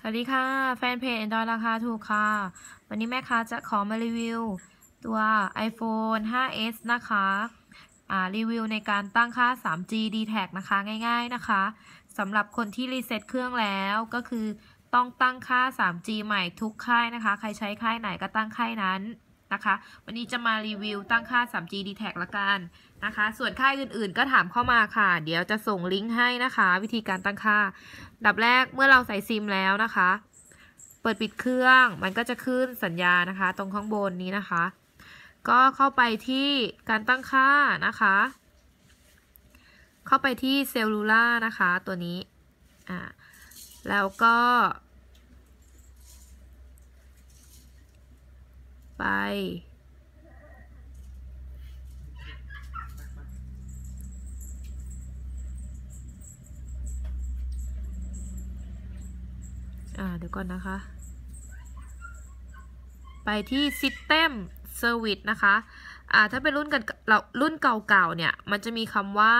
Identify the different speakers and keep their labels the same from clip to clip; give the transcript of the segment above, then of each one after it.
Speaker 1: สวัสดีค่ะ แฟนเพจ Android ราคาถูกค่ะวันนี้แม่ค้าจะขอมารีวิวตัว iPhone 5s นะคะอ่ารีวิวในการตั้งค่า 3G d t a g นะคะง่ายๆนะคะสำหรับคนที่รีเซ็ตเครื่องแล้วก็คือต้องตั้งค่า 3G ใหม่ทุกค่ายนะคะ ใครใช้ค่ายไหนก็ตั้งค่ายนั้นนะคะวันนี้จะมารีวิวตั้งค่า 3G d t a c ละกันนะคะ ส่วนค่ายอื่นๆก็ถามเข้ามาค่ะ เดี๋ยวจะส่งลิงก์ให้นะคะ วิธีการตั้งค่า ดับแรกเมื่อเราใส่ซิมแล้วนะคะ เปิดปิดเครื่องมันก็จะขึ้นสัญญานะคะ ตรงข้างบนนี้นะคะ ก็เข้าไปที่การตั้งค่านะคะ เข้าไปที่เซลลูล่านะคะตัวนี้อ่าแล้วก็ไป อ่า เดี๋ยวก่อนนะคะ ไปที่ System Service นะคะ อ่า ถ้าเป็นรุ่นกันเรารุ่นเก่าๆเนี่ย มันจะมีคำว่า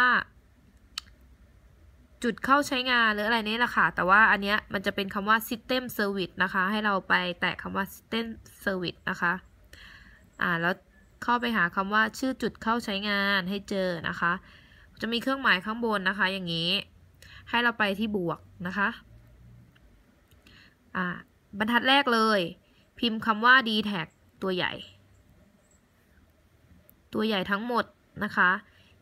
Speaker 1: จุดเข้าใช้งานหรืออะไรนี่แหละค่ะ แต่ว่าอันเนี้ย มันจะเป็นคำว่า System Service นะคะ ให้เราไปแตะคำว่า System Service นะคะอ่าแล้วเข้าไปหาคำว่าชื่อจุดเข้าใช้งานให้เจอนะคะ จะมีเครื่องหมายข้างบนนะคะอย่างนี้ ให้เราไปที่บวกนะคะ อ่าบรรทัดแรกเลย พิมพ์คำว่า d t a g ตัวใหญ่ ตัวใหญ่ทั้งหมดนะคะ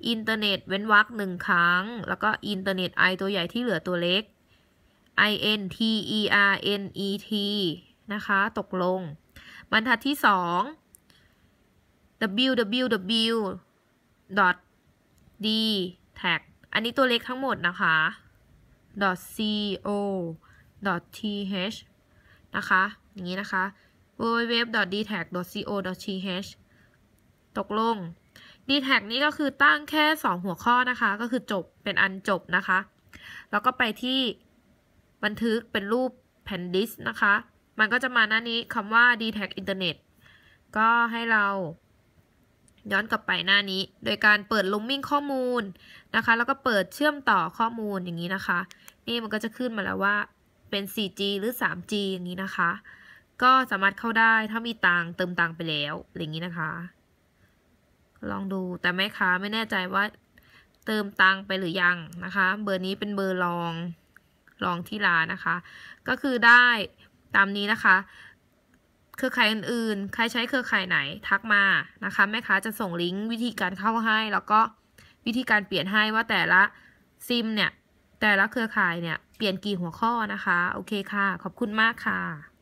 Speaker 1: อินเทอร์เน็ตเว้นวรรคหนึ่งครั้ง แล้วก็อินเทอร์เน็ต i ตัวใหญ่ที่เหลือตัวเล็ก i n t e r n e t นะคะตกลง บรรทัดที่สอง www d tag อันนี้ตัวเล็กทั้งหมดนะคะ co th นะคะอย่างนี้นะคะ www d tag co th ตกลง d tag นี้ก็คือตั้งแค่2หัวข้อนะคะ ก็คือจบเป็นอันจบนะคะ แล้วก็ไปที่บันทึกเป็นรูปแผ่นดิสนะคะ มันก็จะมาหน้านี้คำว่า d tag internet ก็ให้เราย้อนกลับไปหน้านี้โดยการเปิดลงมิ่งข้อมูลนะคะ แล้วก็เปิดเชื่อมต่อข้อมูลอย่างนี้นะคะ นี่มันก็จะขึ้นมาแล้วว่าเป็น 4G หรือ 3G อย่างนี้นะคะ ก็สามารถเข้าได้ถ้ามีตังเติมตังไปแล้วอย่างนี้นะคะ ลองดูแต่แม่ค้าไม่แน่ใจว่าเติมตังไปหรือยังนะคะ เบอร์นี้เป็นเบอร์ลองลองที่ร้านนะคะ ก็คือได้ตามนี้นะคะเครือข่ายอื่นๆใครใช้เครือข่ายไหนทักมา นะคะ แม่ค้าจะส่งลิงก์วิธีการเข้าให้ แล้วก็วิธีการเปลี่ยนให้ว่าแต่ละซิมเนี่ย แต่ละเครือข่ายเนี่ยเปลี่ยนกี่หัวข้อนะคะ โอเคค่ะ ขอบคุณมากค่ะ